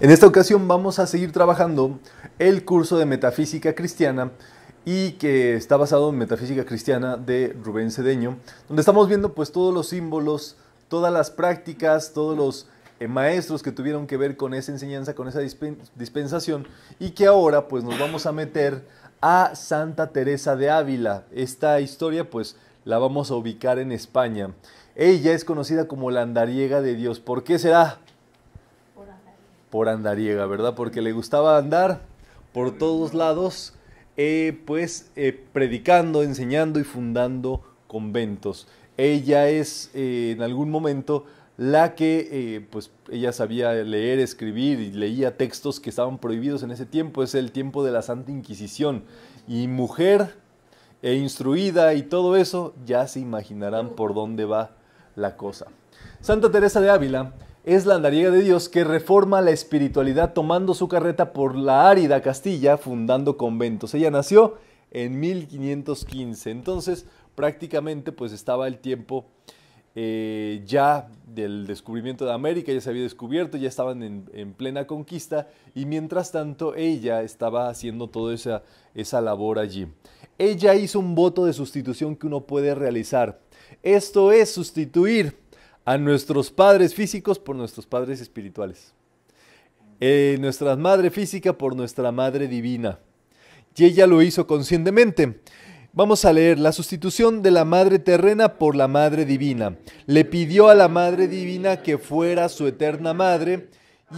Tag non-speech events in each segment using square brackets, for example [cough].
En esta ocasión vamos a seguir trabajando el curso de Metafísica Cristiana y que está basado en Metafísica Cristiana de Rubén Cedeño, donde estamos viendo pues todos los símbolos, todas las prácticas, todos los eh, maestros que tuvieron que ver con esa enseñanza, con esa dispensación y que ahora pues nos vamos a meter a Santa Teresa de Ávila. Esta historia pues la vamos a ubicar en España. Ella es conocida como la andariega de Dios. ¿Por qué será? por andariega, ¿verdad? Porque le gustaba andar por todos lados, eh, pues eh, predicando, enseñando y fundando conventos. Ella es eh, en algún momento la que, pues ella sabía leer, escribir y leía textos que estaban prohibidos en ese tiempo, es el tiempo de la Santa Inquisición. Y mujer e instruida y todo eso, ya se imaginarán por dónde va la cosa. Santa Teresa de Ávila es la andariega de Dios que reforma la espiritualidad tomando su carreta por la árida Castilla, fundando conventos. Ella nació en 1515, entonces prácticamente pues estaba el tiempo eh, ya del descubrimiento de América, ya se había descubierto, ya estaban en, plena conquista y mientras tanto ella estaba haciendo toda esa, esa labor allí. Ella hizo un voto de sustitución que uno puede realizar. Esto es sustituir a nuestros padres físicos por nuestros padres espirituales. Eh, nuestra madre física por nuestra madre divina. Y ella lo hizo conscientemente. Vamos a leer la sustitución de la madre terrena por la madre divina. Le pidió a la madre divina que fuera su eterna madre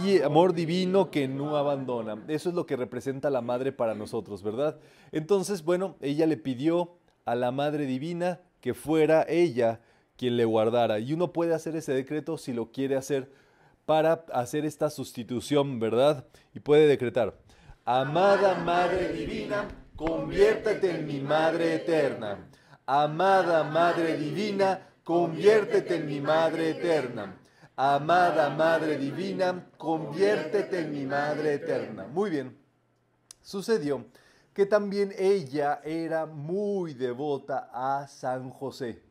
y amor divino que no abandona. Eso es lo que representa la madre para nosotros, ¿verdad? Entonces, bueno, ella le pidió a la madre divina que fuera ella quien le guardara. Y uno puede hacer ese decreto si lo quiere hacer para hacer esta sustitución, ¿verdad? Y puede decretar, amada Madre Divina, conviértete en mi Madre Eterna. Amada Madre Divina, conviértete en mi Madre Eterna. Amada Madre Divina, conviértete en mi Madre Eterna. Muy bien. Sucedió que también ella era muy devota a San José.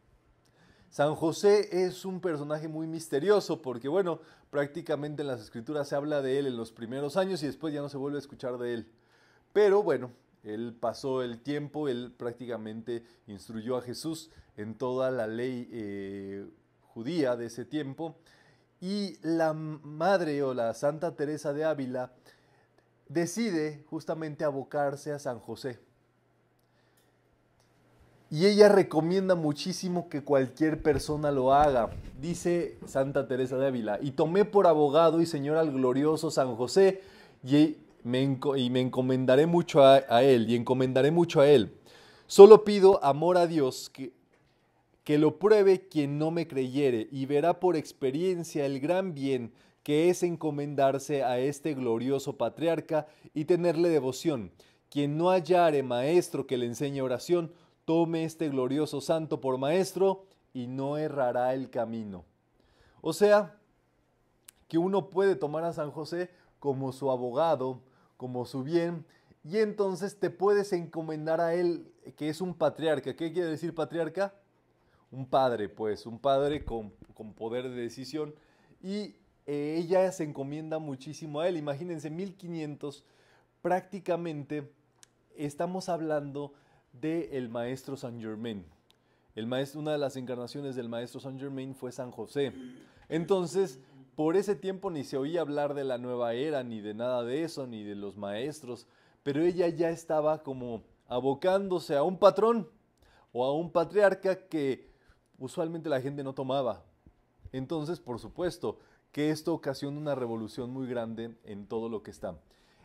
San José es un personaje muy misterioso porque, bueno, prácticamente en las escrituras se habla de él en los primeros años y después ya no se vuelve a escuchar de él. Pero bueno, él pasó el tiempo, él prácticamente instruyó a Jesús en toda la ley eh, judía de ese tiempo. Y la madre o la Santa Teresa de Ávila decide justamente abocarse a San José. Y ella recomienda muchísimo que cualquier persona lo haga, dice Santa Teresa de Ávila. Y tomé por abogado y señor al glorioso San José y me, encomendaré mucho a, él y encomendaré mucho a él. Solo pido amor a Dios que, que lo pruebe quien no me creyere y verá por experiencia el gran bien que es encomendarse a este glorioso patriarca y tenerle devoción. Quien no hallare maestro que le enseñe oración, tome este glorioso santo por maestro y no errará el camino. O sea, que uno puede tomar a San José como su abogado, como su bien, y entonces te puedes encomendar a él, que es un patriarca. ¿Qué quiere decir patriarca? Un padre, pues, un padre con, poder de decisión. Y eh, ella se encomienda muchísimo a él. Imagínense, 1500, prácticamente estamos hablando del maestro San Germán El maestro, una de las encarnaciones del maestro San Germán fue San José. Entonces, por ese tiempo ni se oía hablar de la nueva era, ni de nada de eso, ni de los maestros, pero ella ya estaba como abocándose a un patrón o a un patriarca que usualmente la gente no tomaba. Entonces, por supuesto, que esto ocasiona una revolución muy grande en todo lo que está.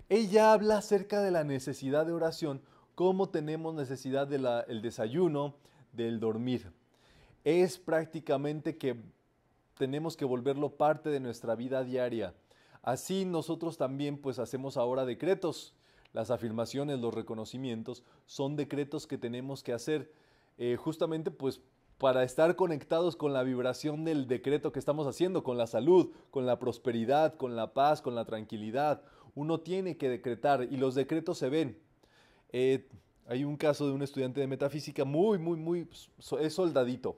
Ella habla acerca de la necesidad de oración cómo tenemos necesidad del desayuno, del dormir. Es prácticamente que tenemos que volverlo parte de nuestra vida diaria. Así nosotros también pues hacemos ahora decretos. Las afirmaciones, los reconocimientos son decretos que tenemos que hacer eh, justamente pues para estar conectados con la vibración del decreto que estamos haciendo, con la salud, con la prosperidad, con la paz, con la tranquilidad. Uno tiene que decretar y los decretos se ven. Eh, hay un caso de un estudiante de metafísica muy, muy, muy, pues, soldadito.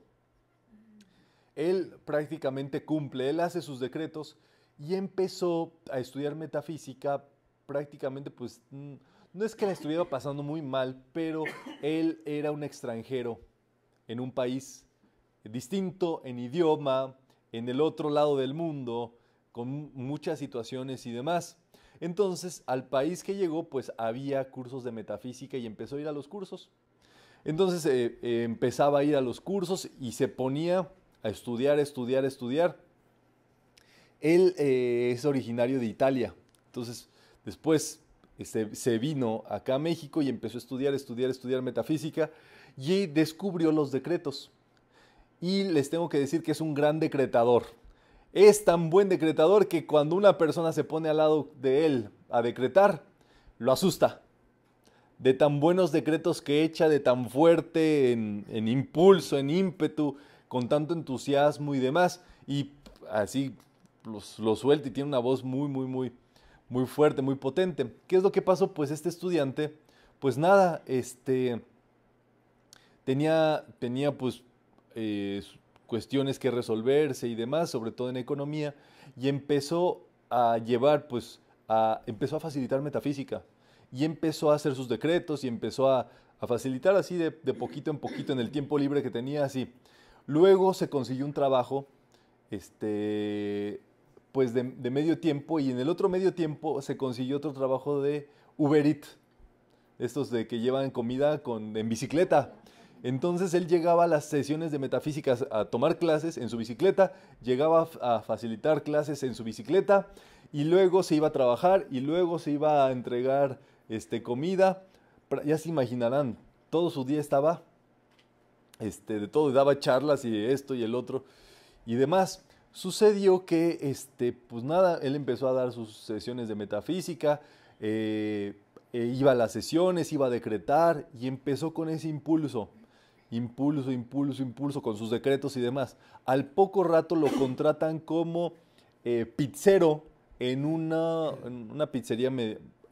Él prácticamente cumple, él hace sus decretos y empezó a estudiar metafísica prácticamente pues no es que la estuviera pasando muy mal, pero él era un extranjero en un país distinto en idioma, en el otro lado del mundo, con muchas situaciones y demás. Entonces, al país que llegó, pues había cursos de metafísica y empezó a ir a los cursos. Entonces eh, eh, empezaba a ir a los cursos y se ponía a estudiar, estudiar, estudiar. Él eh, es originario de Italia. Entonces, después este, se vino acá a México y empezó a estudiar, estudiar, estudiar metafísica y descubrió los decretos. Y les tengo que decir que es un gran decretador es tan buen decretador que cuando una persona se pone al lado de él a decretar, lo asusta. De tan buenos decretos que echa, de tan fuerte en, impulso, en ímpetu, con tanto entusiasmo y demás. Y así lo suelta y tiene una voz muy, muy, muy, muy fuerte, muy potente. ¿Qué es lo que pasó? Pues este estudiante, pues nada, este, tenía, tenía pues eh, cuestiones que resolverse y demás, sobre todo en economía, y empezó a llevar, pues, a, empezó a facilitar metafísica, y empezó a hacer sus decretos, y empezó a, facilitar así de, poquito en poquito en el tiempo libre que tenía, así. Luego se consiguió un trabajo, este, pues, de, medio tiempo, y en el otro medio tiempo se consiguió otro trabajo de uberit estos de que llevan comida con, en bicicleta. Entonces él llegaba a las sesiones de metafísicas a tomar clases en su bicicleta, llegaba a facilitar clases en su bicicleta y luego se iba a trabajar y luego se iba a entregar este, comida. Ya se imaginarán, todo su día estaba este, de todo, daba charlas y esto y el otro y demás. Sucedió que, este, pues nada, él empezó a dar sus sesiones de metafísica, eh, e iba a las sesiones, iba a decretar y empezó con ese impulso impulso, impulso, impulso con sus decretos y demás. Al poco rato lo contratan como eh, pizzero en una, una pizzería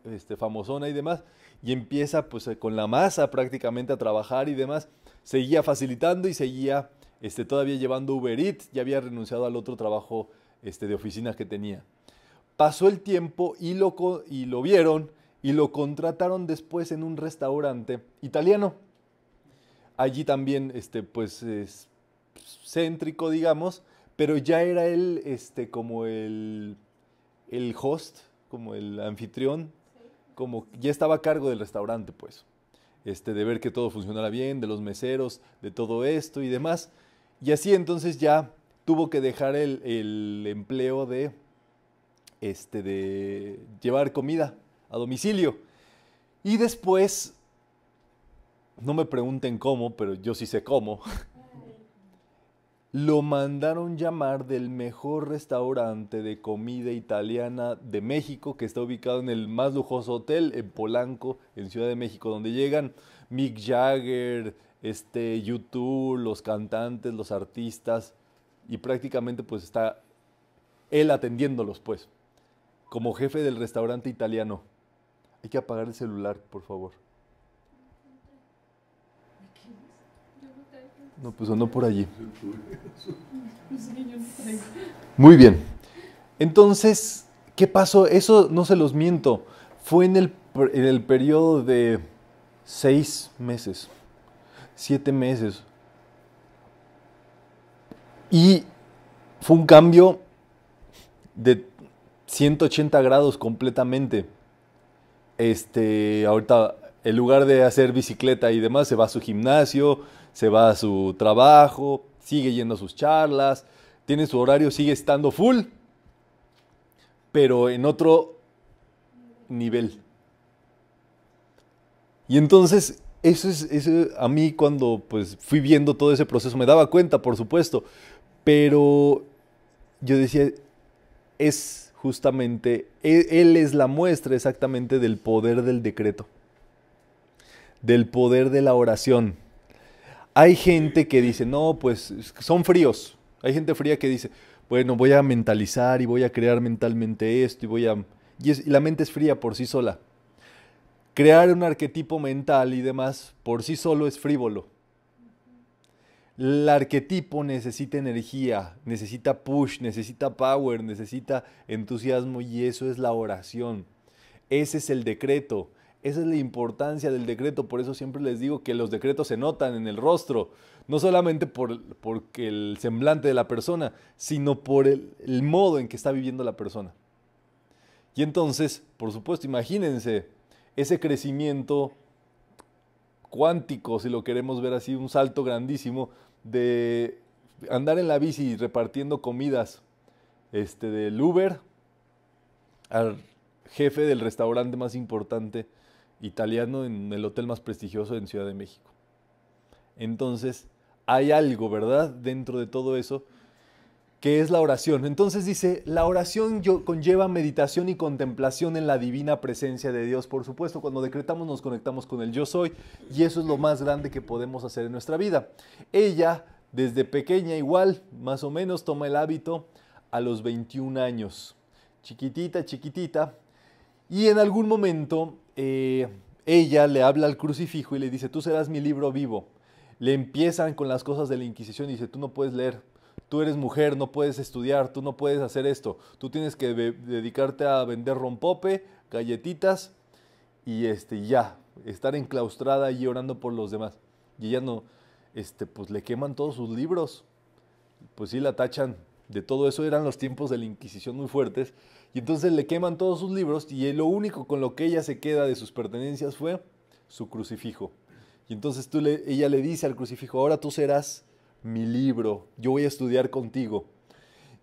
este, famosona y demás, y empieza pues eh, con la masa prácticamente a trabajar y demás. Seguía facilitando y seguía este, todavía llevando Uber Eats, ya había renunciado al otro trabajo este, de oficinas que tenía. Pasó el tiempo y lo, y lo vieron y lo contrataron después en un restaurante italiano allí también, este, pues, es céntrico, digamos, pero ya era él, este, como el, el host, como el anfitrión, como ya estaba a cargo del restaurante, pues, este, de ver que todo funcionara bien, de los meseros, de todo esto y demás. Y así entonces ya tuvo que dejar el, el empleo de, este, de llevar comida a domicilio. Y después no me pregunten cómo, pero yo sí sé cómo, [laughs] lo mandaron llamar del mejor restaurante de comida italiana de México, que está ubicado en el más lujoso hotel en Polanco, en Ciudad de México, donde llegan Mick Jagger, este, YouTube, los cantantes, los artistas, y prácticamente pues está él atendiéndolos, pues, como jefe del restaurante italiano. Hay que apagar el celular, por favor. No, pues andó por allí. [laughs] Muy bien. Entonces, ¿qué pasó? Eso no se los miento. Fue en el, en el periodo de seis meses, siete meses. Y fue un cambio de 180 grados completamente. Este, ahorita, en lugar de hacer bicicleta y demás, se va a su gimnasio, se va a su trabajo, sigue yendo a sus charlas, tiene su horario, sigue estando full, pero en otro nivel. Y entonces, eso es, eso a mí cuando pues, fui viendo todo ese proceso, me daba cuenta, por supuesto, pero yo decía, es justamente, él, e, él es la muestra exactamente del poder del decreto, del poder de la oración hay gente que dice, no, pues son fríos. Hay gente fría que dice, bueno, voy a mentalizar y voy a crear mentalmente esto y voy a... Y, la mente es fría por sí sola. Crear un arquetipo mental y demás por sí solo es frívolo. El arquetipo necesita energía, necesita push, necesita power, necesita entusiasmo y eso es la oración. Ese es el decreto. Esa es la importancia del decreto, por eso siempre les digo que los decretos se notan en el rostro, no solamente por porque el semblante de la persona, sino por el, modo en que está viviendo la persona. Y entonces, por supuesto, imagínense ese crecimiento cuántico, si lo queremos ver así, un salto grandísimo de andar en la bici repartiendo comidas este, del Uber al jefe del restaurante más importante italiano en el hotel más prestigioso en Ciudad de México. Entonces, hay algo, ¿verdad?, dentro de todo eso, que es la oración. Entonces dice, la oración conlleva meditación y contemplación en la divina presencia de Dios. Por supuesto, cuando decretamos nos conectamos con el yo soy y eso es lo más grande que podemos hacer en nuestra vida. Ella, desde pequeña igual, más o menos, toma el hábito a los 21 años. Chiquitita, chiquitita, y en algún momento eh, ella le habla al crucifijo y le dice, tú serás mi libro vivo. Le empiezan con las cosas de la Inquisición y dice, tú no puedes leer, tú eres mujer, no puedes estudiar, tú no puedes hacer esto, tú tienes que dedicarte a vender rompope, galletitas y este, ya, estar enclaustrada y orando por los demás. Y ella no, este, pues le queman todos sus libros. Pues sí, la tachan de todo eso. Eran los tiempos de la Inquisición muy fuertes. Y entonces le queman todos sus libros y lo único con lo que ella se queda de sus pertenencias fue su crucifijo. Y entonces tú ella le dice al crucifijo, ahora tú serás mi libro, yo voy a estudiar contigo.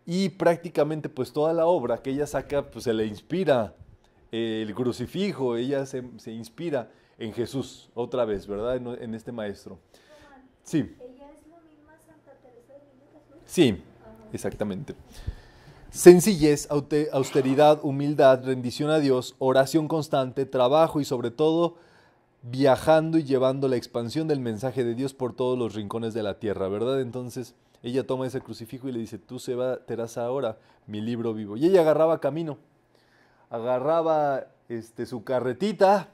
Y prácticamente pues toda la obra que ella saca pues se le inspira el crucifijo, ella se, inspira en Jesús otra vez, ¿verdad? En, este maestro. Sí. Sí, exactamente. Sencillez, austeridad, humildad, rendición a Dios, oración constante, trabajo y sobre todo viajando y llevando la expansión del mensaje de Dios por todos los rincones de la tierra, ¿verdad? Entonces ella toma ese crucifijo y le dice, tú se va, ahora mi libro vivo. Y ella agarraba camino, agarraba este, su carretita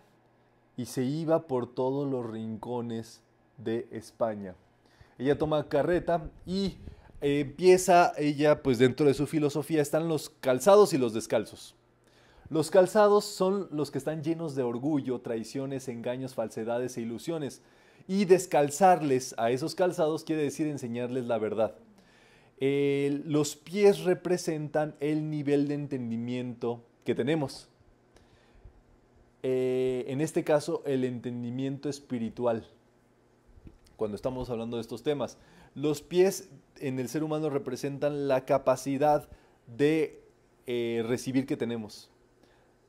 y se iba por todos los rincones de España. Ella toma carreta y empieza ella, pues dentro de su filosofía están los calzados y los descalzos. Los calzados son los que están llenos de orgullo, traiciones, engaños, falsedades e ilusiones. Y descalzarles a esos calzados quiere decir enseñarles la verdad. los pies representan el nivel de entendimiento que tenemos. Eh, en este caso, el entendimiento espiritual, cuando estamos hablando de estos temas. Los pies en el ser humano representan la capacidad de eh, recibir que tenemos,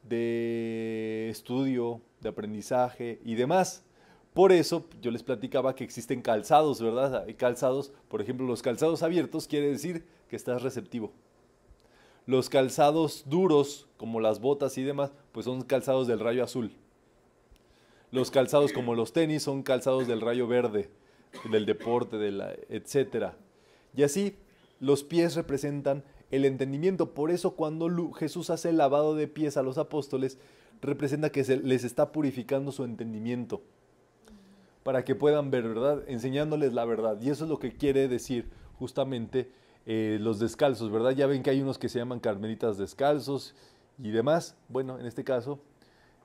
de estudio, de aprendizaje y demás. Por eso yo les platicaba que existen calzados, ¿verdad? calzados, por ejemplo, los calzados abiertos quiere decir que estás receptivo. Los calzados duros, como las botas y demás, pues son calzados del rayo azul. Los calzados como los tenis son calzados del rayo verde del deporte, de la, etc. Y así, los pies representan el entendimiento. Por eso cuando Jesús hace el lavado de pies a los apóstoles, representa que les está purificando su entendimiento para que puedan ver verdad, enseñándoles la verdad. Y eso es lo que quiere decir justamente eh, los descalzos, ¿verdad? Ya ven que hay unos que se llaman carmelitas descalzos y demás. Bueno, en este caso,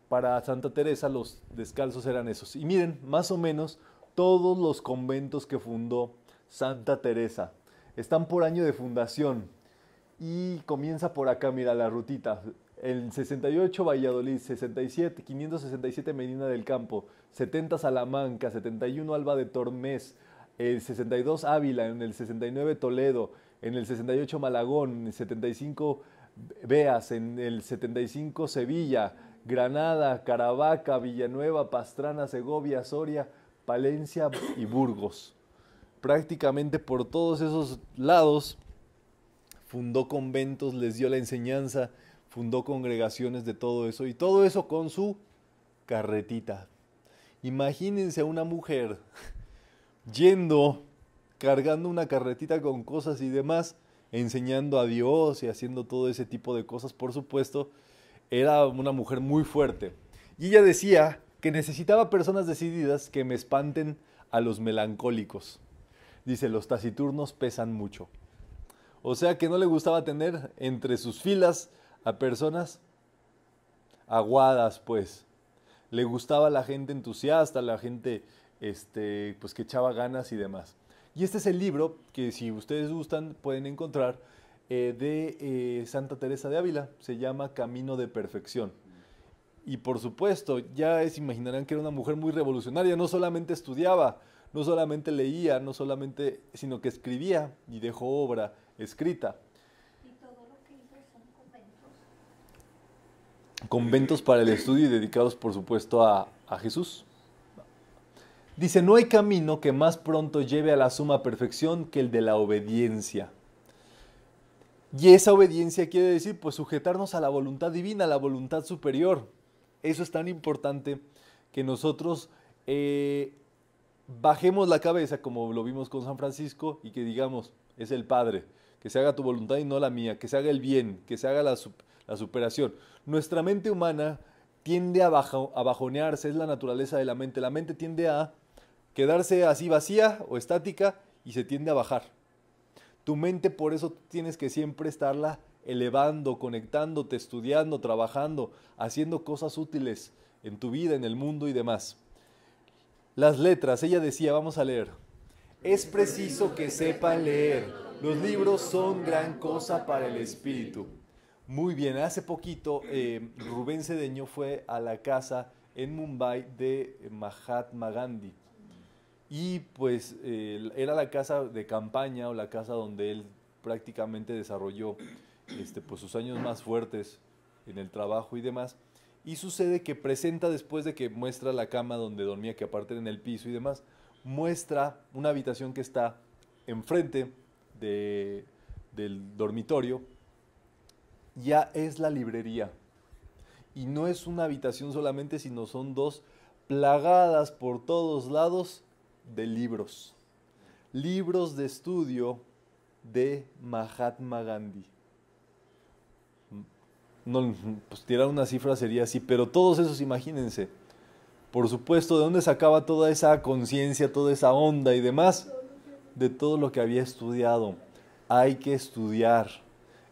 para Santa Teresa los descalzos eran esos. Y miren, más o menos todos los conventos que fundó Santa Teresa. Están por año de fundación y comienza por acá, mira la rutita. El 68 Valladolid, 67, 567 Medina del Campo, 70 Salamanca, 71 Alba de Tormes, el 62 Ávila, en el 69 Toledo, en el 68 Malagón, en el 75 Beas, en el 75 Sevilla, Granada, Caravaca, Villanueva, Pastrana, Segovia, Soria, Palencia y Burgos. Prácticamente por todos esos lados fundó conventos, les dio la enseñanza, fundó congregaciones de todo eso y todo eso con su carretita. Imagínense a una mujer yendo, cargando una carretita con cosas y demás, enseñando a Dios y haciendo todo ese tipo de cosas, por supuesto, era una mujer muy fuerte. Y ella decía que necesitaba personas decididas que me espanten a los melancólicos. Dice, los taciturnos pesan mucho. O sea que no le gustaba tener entre sus filas a personas aguadas, pues. Le gustaba la gente entusiasta, la gente este, pues que echaba ganas y demás. Y este es el libro que si ustedes gustan pueden encontrar eh, de eh, Santa Teresa de Ávila. Se llama Camino de Perfección. Y por supuesto, ya se imaginarán que era una mujer muy revolucionaria, no solamente estudiaba, no solamente leía, no solamente, sino que escribía y dejó obra escrita. ¿Y todo lo que hizo son conventos? Conventos para el estudio y dedicados, por supuesto, a, a Jesús. Dice, no hay camino que más pronto lleve a la suma perfección que el de la obediencia. Y esa obediencia quiere decir, pues, sujetarnos a la voluntad divina, a la voluntad superior. Eso es tan importante que nosotros eh, bajemos la cabeza como lo vimos con San Francisco y que digamos, es el Padre, que se haga tu voluntad y no la mía, que se haga el bien, que se haga la, superación. Nuestra mente humana tiende a, a bajonearse, es la naturaleza de la mente. La mente tiende a quedarse así vacía o estática y se tiende a bajar. Tu mente por eso tienes que siempre estarla elevando, conectándote, estudiando, trabajando, haciendo cosas útiles en tu vida, en el mundo y demás. Las letras, ella decía, vamos a leer. Es preciso que sepan leer. Los libros son gran cosa para el espíritu. Muy bien, hace poquito eh, Rubén Cedeño fue a la casa en Mumbai de Mahatma Gandhi. Y pues eh, era la casa de campaña o la casa donde él prácticamente desarrolló este, por pues, sus años más fuertes en el trabajo y demás. Y sucede que presenta después de que muestra la cama donde dormía, que aparte era en el piso y demás, muestra una habitación que está enfrente del dormitorio. Ya es la librería. Y no es una habitación solamente, sino son dos plagadas por todos lados de libros. Libros de estudio de Mahatma Gandhi no, pues tirar una cifra sería así, pero todos esos, imagínense, por supuesto, ¿de dónde sacaba toda esa conciencia, toda esa onda y demás? De todo lo que había estudiado. Hay que estudiar.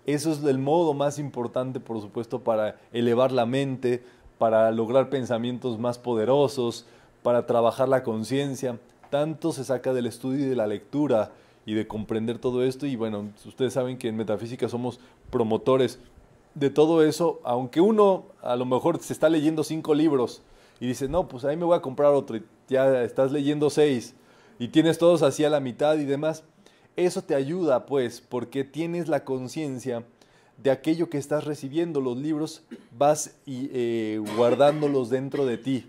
Eso es el modo más importante, por supuesto, para elevar la mente, para lograr pensamientos más poderosos, para trabajar la conciencia. Tanto se saca del estudio y de la lectura y de comprender todo esto. Y bueno, ustedes saben que en metafísica somos promotores de todo eso, aunque uno a lo mejor se está leyendo cinco libros y dice, no, pues ahí me voy a comprar otro y ya estás leyendo seis y tienes todos así a la mitad y demás, eso te ayuda pues porque tienes la conciencia de aquello que estás recibiendo, los libros vas y, eh, guardándolos dentro de ti.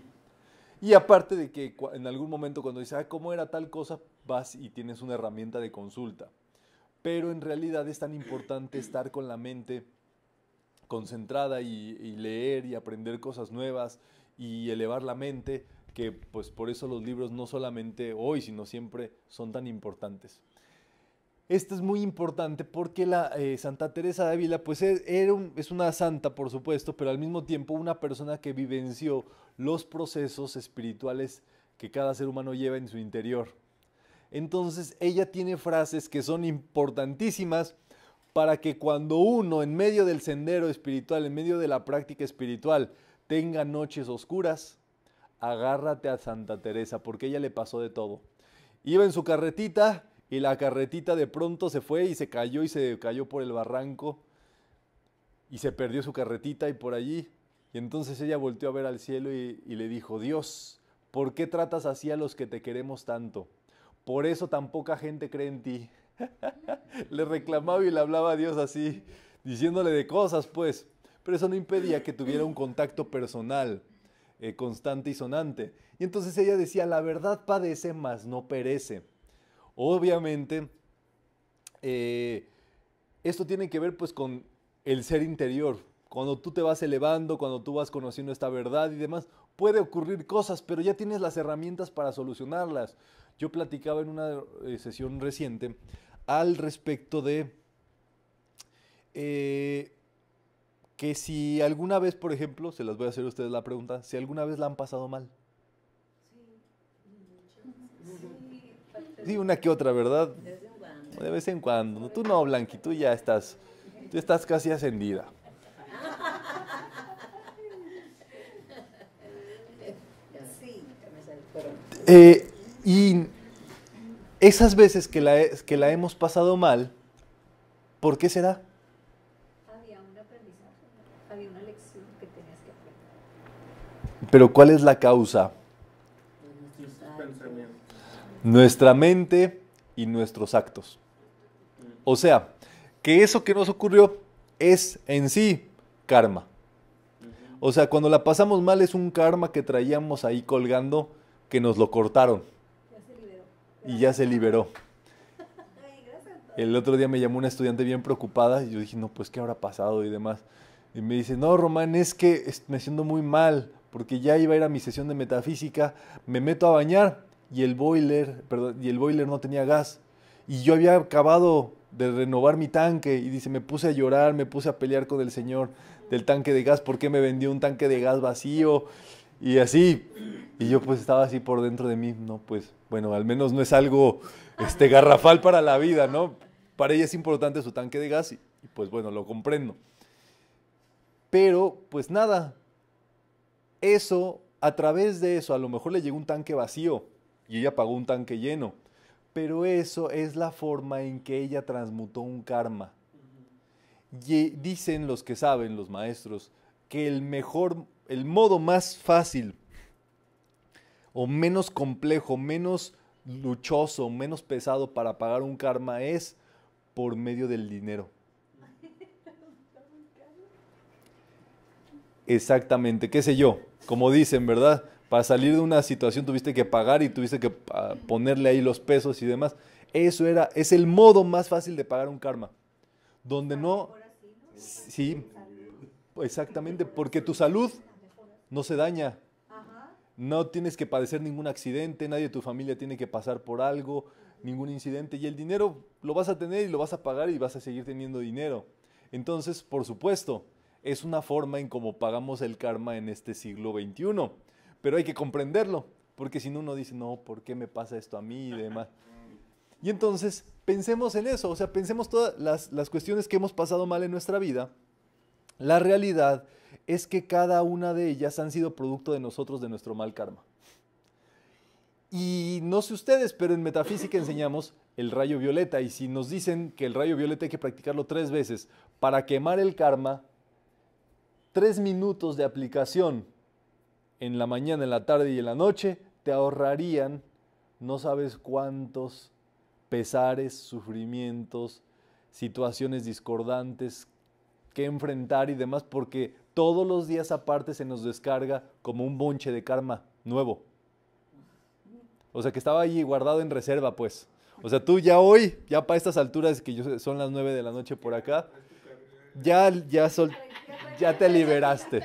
Y aparte de que en algún momento cuando dices, ah, ¿cómo era tal cosa? Vas y tienes una herramienta de consulta. Pero en realidad es tan importante estar con la mente concentrada y, leer y aprender cosas nuevas y elevar la mente, que pues por eso los libros no solamente hoy, sino siempre son tan importantes. Esto es muy importante porque la eh, Santa Teresa de Ávila pues e, es una santa, por supuesto, pero al mismo tiempo una persona que vivenció los procesos espirituales que cada ser humano lleva en su interior. Entonces ella tiene frases que son importantísimas para que cuando uno en medio del sendero espiritual, en medio de la práctica espiritual, tenga noches oscuras, agárrate a Santa Teresa, porque ella le pasó de todo. Iba en su carretita y la carretita de pronto se fue y se cayó y se cayó por el barranco y se perdió su carretita y por allí. Y entonces ella volteó a ver al cielo y, y le dijo, Dios, ¿por qué tratas así a los que te queremos tanto? Por eso tan poca gente cree en ti le reclamaba y le hablaba a Dios así, diciéndole de cosas, pues. Pero eso no impedía que tuviera un contacto personal, eh, constante y sonante. Y entonces ella decía, la verdad padece, mas no perece. Obviamente, eh, esto tiene que ver pues con el ser interior. Cuando tú te vas elevando, cuando tú vas conociendo esta verdad y demás, puede ocurrir cosas, pero ya tienes las herramientas para solucionarlas. Yo platicaba en una eh, sesión reciente al respecto de eh, que si alguna vez, por ejemplo, se las voy a hacer a ustedes la pregunta, si alguna vez la han pasado mal. Sí, una que otra, ¿verdad? De vez en cuando. Tú no, Blanqui, tú ya estás, tú estás casi ascendida. Eh, y esas veces que la, que la hemos pasado mal, ¿por qué será? Había un aprendizaje, había una lección que tenías que aprender. Pero ¿cuál es la causa? Nuestra mente y nuestros actos. O sea, que eso que nos ocurrió es en sí karma. O sea, cuando la pasamos mal es un karma que traíamos ahí colgando que nos lo cortaron y ya se liberó. [laughs] El otro día me llamó una estudiante bien preocupada y yo dije, no, pues, ¿qué habrá pasado? Y demás. Y me dice, no, Román, es que me siento muy mal porque ya iba a ir a mi sesión de metafísica, me meto a bañar y el boiler, perdón, y el boiler no tenía gas. Y yo había acabado de renovar mi tanque y dice, me puse a llorar, me puse a pelear con el señor del tanque de gas, porque me vendió un tanque de gas vacío? Y así. Y yo pues estaba así por dentro de mí, no, pues bueno, al menos no es algo este, garrafal para la vida, ¿no? Para ella es importante su tanque de gas y, pues bueno, lo comprendo. Pero, pues nada, eso, a través de eso, a lo mejor le llegó un tanque vacío y ella pagó un tanque lleno. Pero eso es la forma en que ella transmutó un karma. Y dicen los que saben, los maestros, que el mejor, el modo más fácil o menos complejo, menos luchoso, menos pesado para pagar un karma es por medio del dinero. Exactamente, qué sé yo, como dicen, ¿verdad? Para salir de una situación tuviste que pagar y tuviste que ah, ponerle ahí los pesos y demás. Eso era, es el modo más fácil de pagar un karma. Donde no... Sí, exactamente, porque tu salud no se daña no tienes que padecer ningún accidente, nadie de tu familia tiene que pasar por algo, ningún incidente, y el dinero lo vas a tener y lo vas a pagar y vas a seguir teniendo dinero. Entonces, por supuesto, es una forma en cómo pagamos el karma en este siglo XXI, pero hay que comprenderlo, porque si no uno dice, no, ¿por qué me pasa esto a mí y demás? Y entonces, pensemos en eso, o sea, pensemos todas las, las cuestiones que hemos pasado mal en nuestra vida, la realidad es que cada una de ellas han sido producto de nosotros, de nuestro mal karma. Y no sé ustedes, pero en metafísica enseñamos el rayo violeta. Y si nos dicen que el rayo violeta hay que practicarlo tres veces para quemar el karma, tres minutos de aplicación en la mañana, en la tarde y en la noche te ahorrarían no sabes cuántos pesares, sufrimientos, situaciones discordantes que enfrentar y demás, porque todos los días aparte se nos descarga como un bonche de karma nuevo. O sea, que estaba allí guardado en reserva, pues. O sea, tú ya hoy, ya para estas alturas, que son las nueve de la noche por acá, ya, ya, sol, ya te liberaste.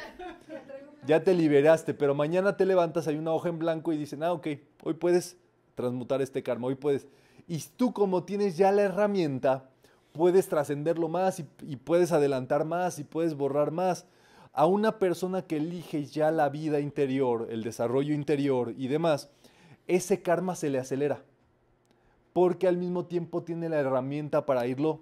Ya te liberaste, pero mañana te levantas, hay una hoja en blanco y dice ah, ok, hoy puedes transmutar este karma, hoy puedes. Y tú como tienes ya la herramienta, puedes trascenderlo más y puedes adelantar más y puedes borrar más a una persona que elige ya la vida interior, el desarrollo interior y demás, ese karma se le acelera. Porque al mismo tiempo tiene la herramienta para irlo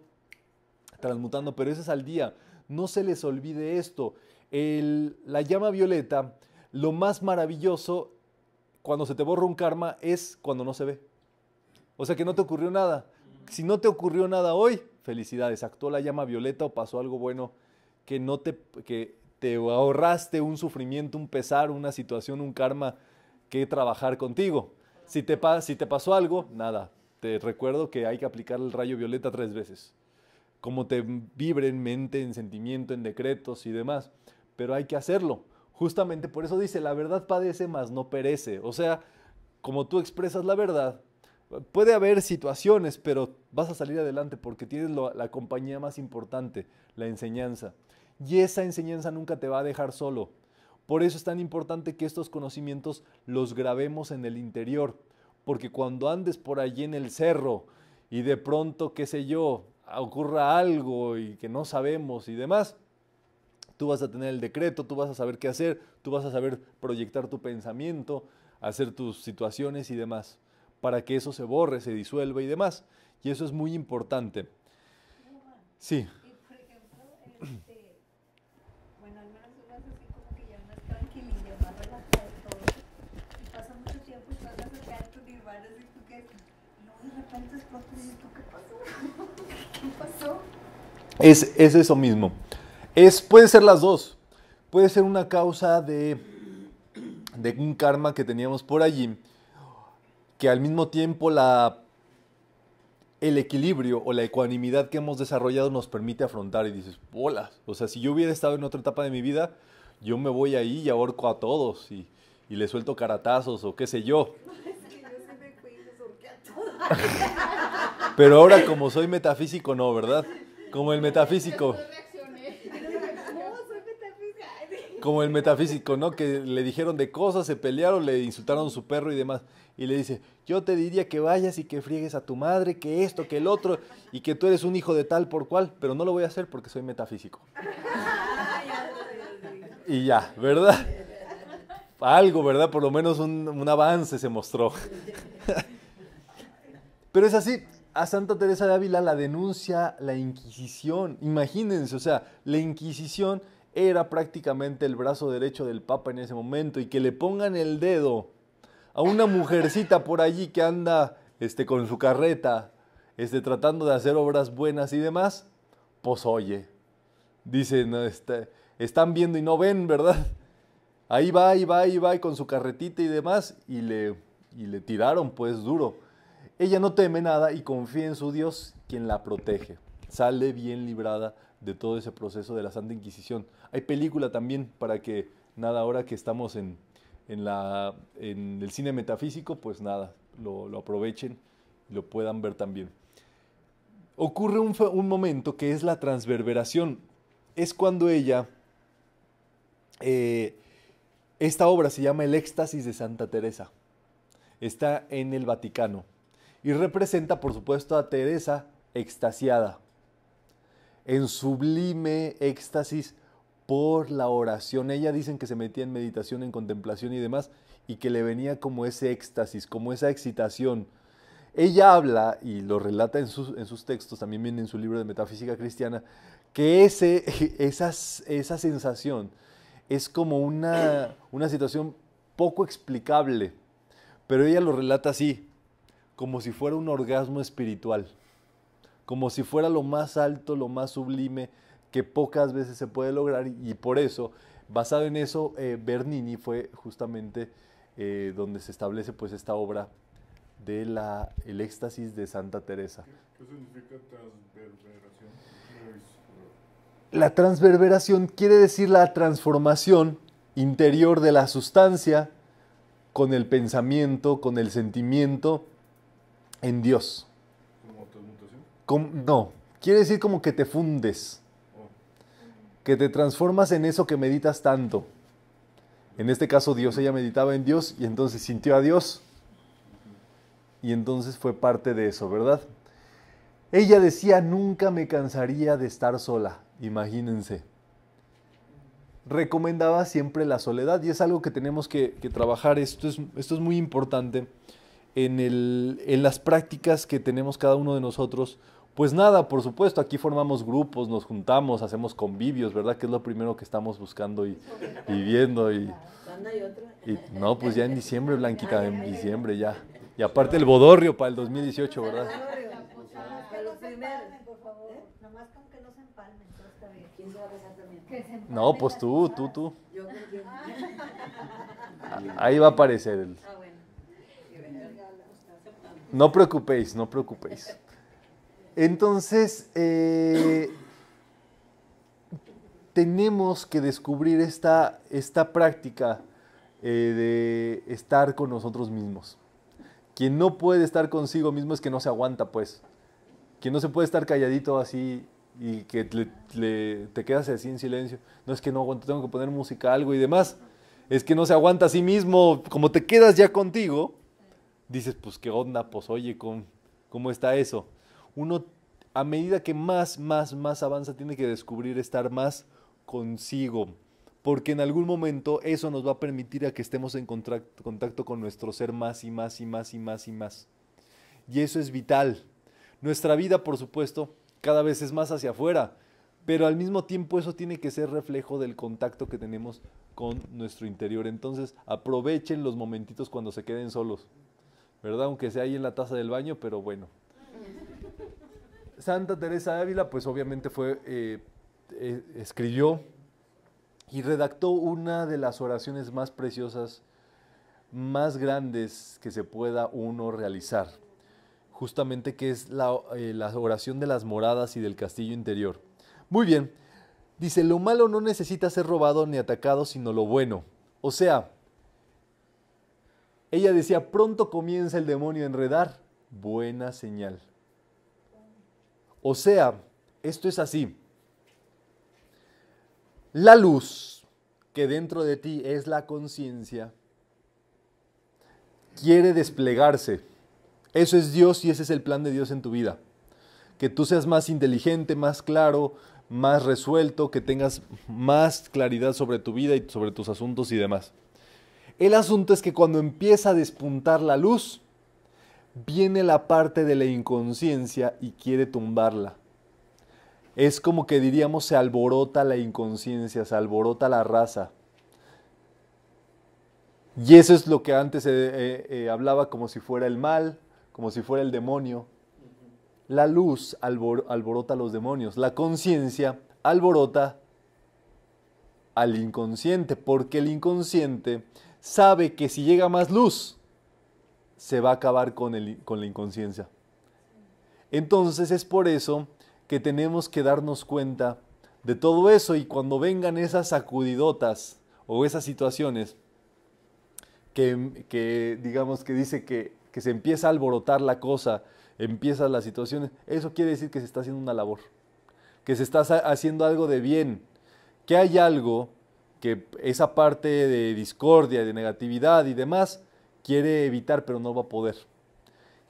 transmutando, pero ese es al día. No se les olvide esto. la llama violeta, lo más maravilloso cuando se te borra un karma es cuando no se ve. O sea que no te ocurrió nada. Si no te ocurrió nada hoy, felicidades, actuó la llama violeta o pasó algo bueno que no te que te ahorraste un sufrimiento, un pesar, una situación, un karma que trabajar contigo. Si te, si te pasó algo, nada. Te recuerdo que hay que aplicar el rayo violeta tres veces. Como te vibre en mente, en sentimiento, en decretos y demás. Pero hay que hacerlo. Justamente por eso dice, la verdad padece más no perece. O sea, como tú expresas la verdad, puede haber situaciones, pero vas a salir adelante porque tienes la compañía más importante, la enseñanza. Y esa enseñanza nunca te va a dejar solo. Por eso es tan importante que estos conocimientos los grabemos en el interior. Porque cuando andes por allí en el cerro y de pronto, qué sé yo, ocurra algo y que no sabemos y demás, tú vas a tener el decreto, tú vas a saber qué hacer, tú vas a saber proyectar tu pensamiento, hacer tus situaciones y demás, para que eso se borre, se disuelva y demás. Y eso es muy importante. Sí. Es, es eso mismo. Es, puede ser las dos. Puede ser una causa de, de un karma que teníamos por allí, que al mismo tiempo la, el equilibrio o la ecuanimidad que hemos desarrollado nos permite afrontar y dices, hola, o sea, si yo hubiera estado en otra etapa de mi vida, yo me voy ahí y ahorco a todos y, y le suelto caratazos o qué sé yo. [laughs] [laughs] Pero ahora como soy metafísico, no, ¿verdad? Como el metafísico. [laughs] [laughs] Como el metafísico, ¿no? Que le dijeron de cosas, se pelearon, le insultaron su perro y demás. Y le dice, yo te diría que vayas y que friegues a tu madre, que esto, que el otro, y que tú eres un hijo de tal por cual, pero no lo voy a hacer porque soy metafísico. [laughs] Y ya, ¿verdad? Algo, ¿verdad? Por lo menos un, un avance se mostró. Pero es así, a Santa Teresa de Ávila la denuncia la Inquisición. Imagínense, o sea, la Inquisición era prácticamente el brazo derecho del Papa en ese momento y que le pongan el dedo a una mujercita por allí que anda este, con su carreta, este, tratando de hacer obras buenas y demás, pues oye, dicen, este, están viendo y no ven, ¿verdad? Ahí va, y va, ahí va, con su carretita y demás, y le, y le tiraron pues duro. Ella no teme nada y confía en su Dios, quien la protege. Sale bien librada de todo ese proceso de la Santa Inquisición. Hay película también para que, nada, ahora que estamos en, la, en el cine metafísico, pues nada, lo, aprovechen y lo puedan ver también. Ocurre un, momento que es la transverberación. Es cuando ella... Eh, esta obra se llama El éxtasis de Santa Teresa. Está en el Vaticano y representa por supuesto a Teresa extasiada, en sublime éxtasis por la oración. Ella dicen que se metía en meditación, en contemplación y demás, y que le venía como ese éxtasis, como esa excitación. Ella habla, y lo relata en sus, en sus textos, también viene en su libro de Metafísica Cristiana, que ese, [laughs] esas, esa sensación es como una, una situación poco explicable, pero ella lo relata así, como si fuera un orgasmo espiritual, como si fuera lo más alto, lo más sublime que pocas veces se puede lograr y por eso, basado en eso, eh, Bernini fue justamente eh, donde se establece pues esta obra de la, éxtasis de Santa Teresa. qué significa transverberación? La transverberación quiere decir la transformación interior de la sustancia con el pensamiento, con el sentimiento en Dios. ¿Como no, quiere decir como que te fundes, oh. que te transformas en eso que meditas tanto. En este caso Dios, ella meditaba en Dios y entonces sintió a Dios. Y entonces fue parte de eso, ¿verdad? Ella decía, nunca me cansaría de estar sola, imagínense. Recomendaba siempre la soledad y es algo que tenemos que, trabajar, esto es, esto es muy importante en, el, en las prácticas que tenemos cada uno de nosotros, pues nada, por supuesto, aquí formamos grupos, nos juntamos, hacemos convivios, ¿verdad? Que es lo primero que estamos buscando y, viviendo. Y, y, no, pues ya en diciembre, Blanquita, ah, en diciembre ya. Y aparte el bodorrio para el 2018, ¿verdad? No, pues tú, tú, tú. Ahí va a aparecer el... Ah, no preocupéis, no preocupéis. Entonces, eh, tenemos que descubrir esta, esta práctica eh, de estar con nosotros mismos. Quien no puede estar consigo mismo es que no se aguanta, pues. Quien no se puede estar calladito así y que te quedas así en silencio. No es que no aguanto, tengo que poner música, algo y demás. Es que no se aguanta a sí mismo. Como te quedas ya contigo, dices, pues qué onda, pues oye, ¿cómo, cómo está eso? Uno, a medida que más, más, más avanza, tiene que descubrir estar más consigo, porque en algún momento eso nos va a permitir a que estemos en contacto, contacto con nuestro ser más y más y más y más y más. Y eso es vital. Nuestra vida, por supuesto, cada vez es más hacia afuera, pero al mismo tiempo eso tiene que ser reflejo del contacto que tenemos con nuestro interior. Entonces aprovechen los momentitos cuando se queden solos. ¿verdad? Aunque sea ahí en la taza del baño, pero bueno. Santa Teresa Ávila, pues obviamente fue, eh, eh, escribió y redactó una de las oraciones más preciosas, más grandes que se pueda uno realizar, justamente que es la, eh, la oración de las moradas y del castillo interior. Muy bien, dice, lo malo no necesita ser robado ni atacado, sino lo bueno. O sea, ella decía, pronto comienza el demonio a enredar. Buena señal. O sea, esto es así. La luz que dentro de ti es la conciencia quiere desplegarse. Eso es Dios y ese es el plan de Dios en tu vida. Que tú seas más inteligente, más claro, más resuelto, que tengas más claridad sobre tu vida y sobre tus asuntos y demás. El asunto es que cuando empieza a despuntar la luz, viene la parte de la inconsciencia y quiere tumbarla. Es como que diríamos se alborota la inconsciencia, se alborota la raza. Y eso es lo que antes se eh, eh, eh, hablaba como si fuera el mal, como si fuera el demonio. La luz alborota a los demonios, la conciencia alborota al inconsciente, porque el inconsciente sabe que si llega más luz, se va a acabar con, el, con la inconsciencia. Entonces es por eso que tenemos que darnos cuenta de todo eso y cuando vengan esas sacudidotas o esas situaciones que, digamos que dice que, que, se empieza a alborotar la cosa, empiezan las situaciones, eso quiere decir que se está haciendo una labor, que se está haciendo algo de bien, que hay algo que esa parte de discordia, de negatividad y demás, quiere evitar, pero no va a poder.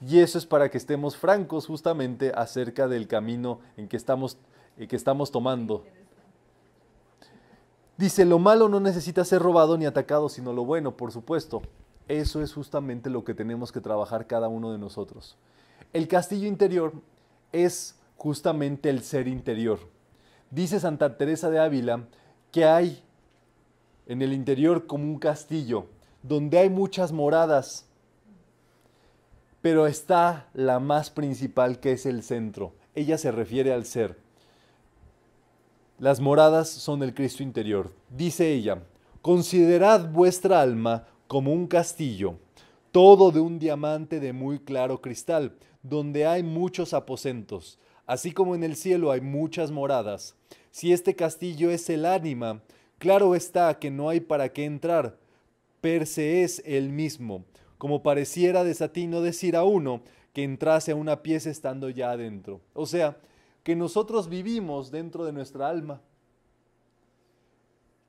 Y eso es para que estemos francos justamente acerca del camino en que estamos, eh, que estamos tomando. Dice, lo malo no necesita ser robado ni atacado, sino lo bueno, por supuesto. Eso es justamente lo que tenemos que trabajar cada uno de nosotros. El castillo interior es justamente el ser interior. Dice Santa Teresa de Ávila que hay en el interior como un castillo, donde hay muchas moradas, pero está la más principal que es el centro. Ella se refiere al ser. Las moradas son el Cristo interior. Dice ella, considerad vuestra alma como un castillo, todo de un diamante de muy claro cristal, donde hay muchos aposentos. Así como en el cielo hay muchas moradas, si este castillo es el ánima, Claro está que no hay para qué entrar, per se es el mismo, como pareciera desatino decir a uno que entrase a una pieza estando ya adentro. O sea, que nosotros vivimos dentro de nuestra alma,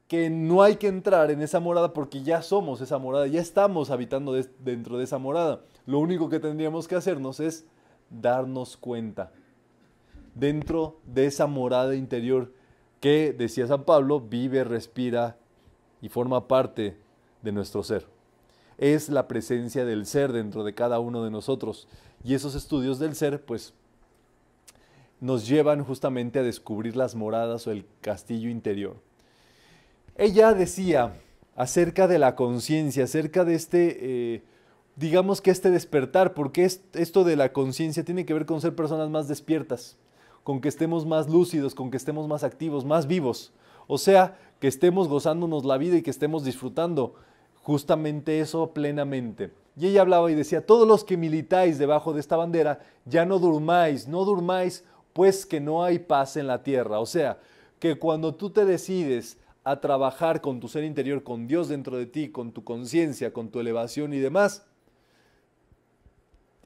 que no hay que entrar en esa morada porque ya somos esa morada, ya estamos habitando dentro de esa morada. Lo único que tendríamos que hacernos es darnos cuenta dentro de esa morada interior que, decía San Pablo, vive, respira y forma parte de nuestro ser. Es la presencia del ser dentro de cada uno de nosotros. Y esos estudios del ser, pues, nos llevan justamente a descubrir las moradas o el castillo interior. Ella decía acerca de la conciencia, acerca de este... Eh, digamos que este despertar, porque esto de la conciencia tiene que ver con ser personas más despiertas con que estemos más lúcidos, con que estemos más activos, más vivos. O sea, que estemos gozándonos la vida y que estemos disfrutando justamente eso plenamente. Y ella hablaba y decía, todos los que militáis debajo de esta bandera, ya no durmáis, no durmáis, pues que no hay paz en la tierra. O sea, que cuando tú te decides a trabajar con tu ser interior, con Dios dentro de ti, con tu conciencia, con tu elevación y demás,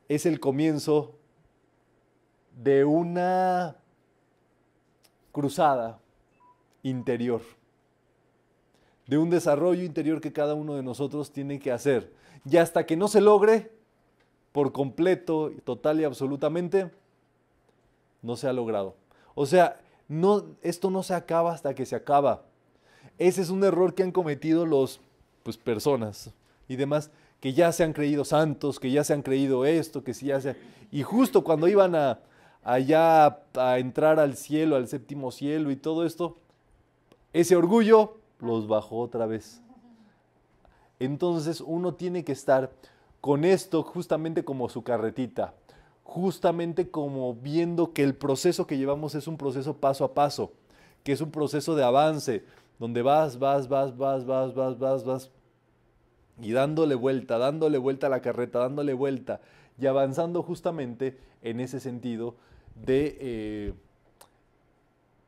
es el comienzo de una cruzada interior, de un desarrollo interior que cada uno de nosotros tiene que hacer. Y hasta que no se logre por completo, total y absolutamente, no se ha logrado. O sea, no, esto no se acaba hasta que se acaba. Ese es un error que han cometido los pues, personas y demás que ya se han creído santos, que ya se han creído esto, que sí ya se... Y justo cuando iban a, allá a, entrar al cielo, al séptimo cielo y todo esto, ese orgullo los bajó otra vez. Entonces uno tiene que estar con esto justamente como su carretita, justamente como viendo que el proceso que llevamos es un proceso paso a paso, que es un proceso de avance, donde vas, vas, vas, vas, vas, vas, vas, vas, y dándole vuelta, dándole vuelta a la carreta, dándole vuelta y avanzando justamente en ese sentido de, eh,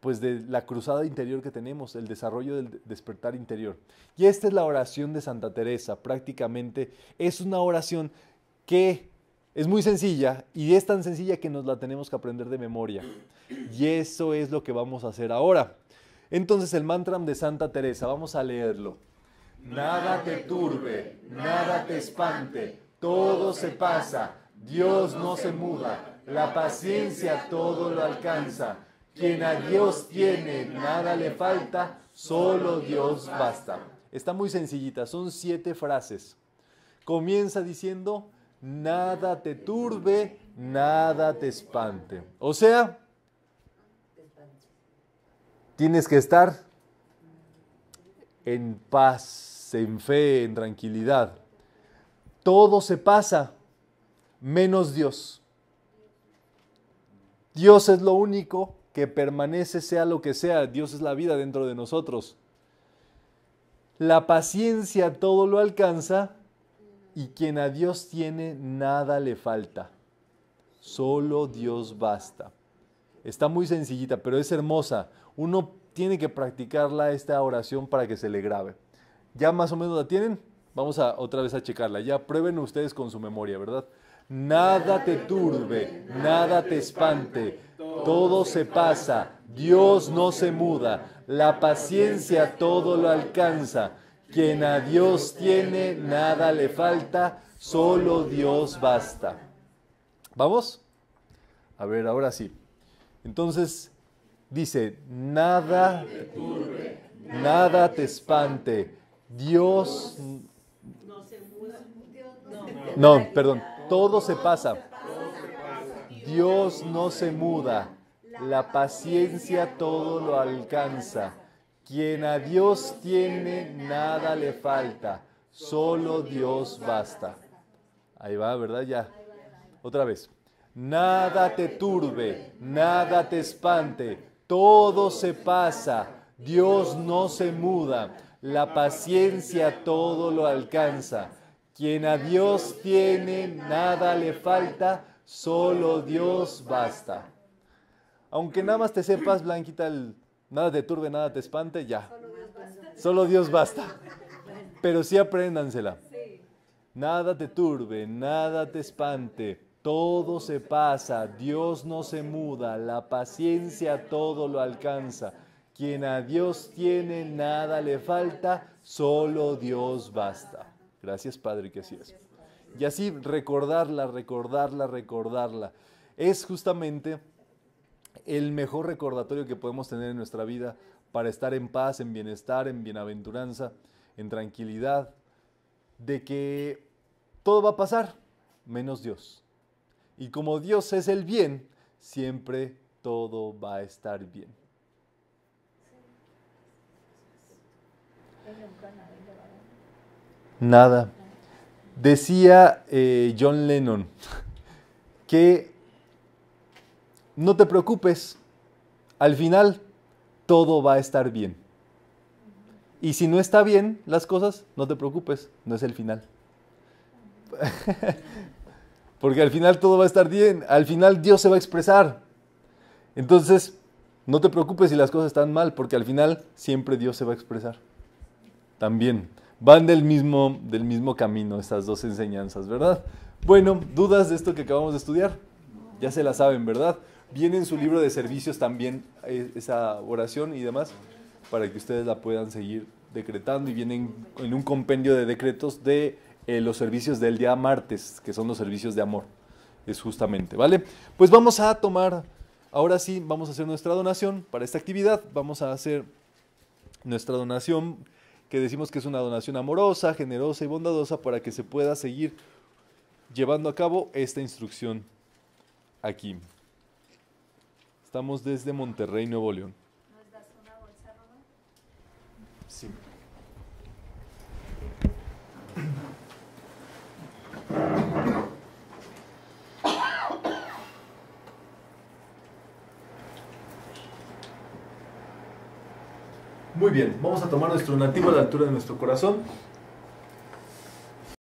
pues de la cruzada interior que tenemos, el desarrollo del despertar interior. Y esta es la oración de Santa Teresa, prácticamente es una oración que es muy sencilla y es tan sencilla que nos la tenemos que aprender de memoria. Y eso es lo que vamos a hacer ahora. Entonces el mantra de Santa Teresa, vamos a leerlo. Nada te turbe, nada te espante, todo se pasa, Dios no se muda, la paciencia todo lo alcanza. Quien a Dios tiene, nada le falta, solo Dios basta. Está muy sencillita, son siete frases. Comienza diciendo, nada te turbe, nada te espante. O sea, tienes que estar en paz, en fe, en tranquilidad. Todo se pasa, menos Dios. Dios es lo único que permanece sea lo que sea. Dios es la vida dentro de nosotros. La paciencia todo lo alcanza y quien a Dios tiene nada le falta. Solo Dios basta. Está muy sencillita, pero es hermosa. Uno tiene que practicarla esta oración para que se le grabe. ¿Ya más o menos la tienen? Vamos a otra vez a checarla. Ya prueben ustedes con su memoria, ¿verdad? Nada te turbe, nada te espante. Todo se pasa, Dios no se muda. La paciencia todo lo alcanza. Quien a Dios tiene, nada le falta. Solo Dios basta. ¿Vamos? A ver, ahora sí. Entonces, dice, nada, te turbe, nada te espante. Dios... No, perdón. Todo se pasa. Dios no se muda. La paciencia todo lo alcanza. Quien a Dios tiene, nada le falta. Solo Dios basta. Ahí va, ¿verdad? Ya. Otra vez. Nada te turbe, nada te espante. Todo se pasa. Dios no se muda. La paciencia todo lo alcanza. Quien a Dios tiene, nada le falta, solo Dios basta. Aunque nada más te sepas, Blanquita, nada te turbe, nada te espante, ya. Solo Dios basta. Pero sí apréndansela. Nada te turbe, nada te espante. Todo se pasa, Dios no se muda, la paciencia todo lo alcanza. Quien a Dios tiene, nada le falta, solo Dios basta. Gracias Padre que así es. Y así recordarla, recordarla, recordarla. Es justamente el mejor recordatorio que podemos tener en nuestra vida para estar en paz, en bienestar, en bienaventuranza, en tranquilidad, de que todo va a pasar menos Dios. Y como Dios es el bien, siempre todo va a estar bien. Nada. Decía eh, John Lennon que no te preocupes, al final todo va a estar bien. Y si no está bien las cosas, no te preocupes, no es el final. [laughs] Porque al final todo va a estar bien, al final Dios se va a expresar. Entonces, no te preocupes si las cosas están mal, porque al final siempre Dios se va a expresar. También van del mismo, del mismo camino estas dos enseñanzas, ¿verdad? Bueno, ¿dudas de esto que acabamos de estudiar? Ya se la saben, ¿verdad? Viene en su libro de servicios también eh, esa oración y demás, para que ustedes la puedan seguir decretando y vienen en un compendio de decretos de eh, los servicios del día martes, que son los servicios de amor. Es justamente, ¿vale? Pues vamos a tomar, ahora sí, vamos a hacer nuestra donación para esta actividad. Vamos a hacer nuestra donación que decimos que es una donación amorosa, generosa y bondadosa para que se pueda seguir llevando a cabo esta instrucción aquí. Estamos desde Monterrey, Nuevo León. Sí. Muy bien, vamos a tomar nuestro nativo a la altura de nuestro corazón.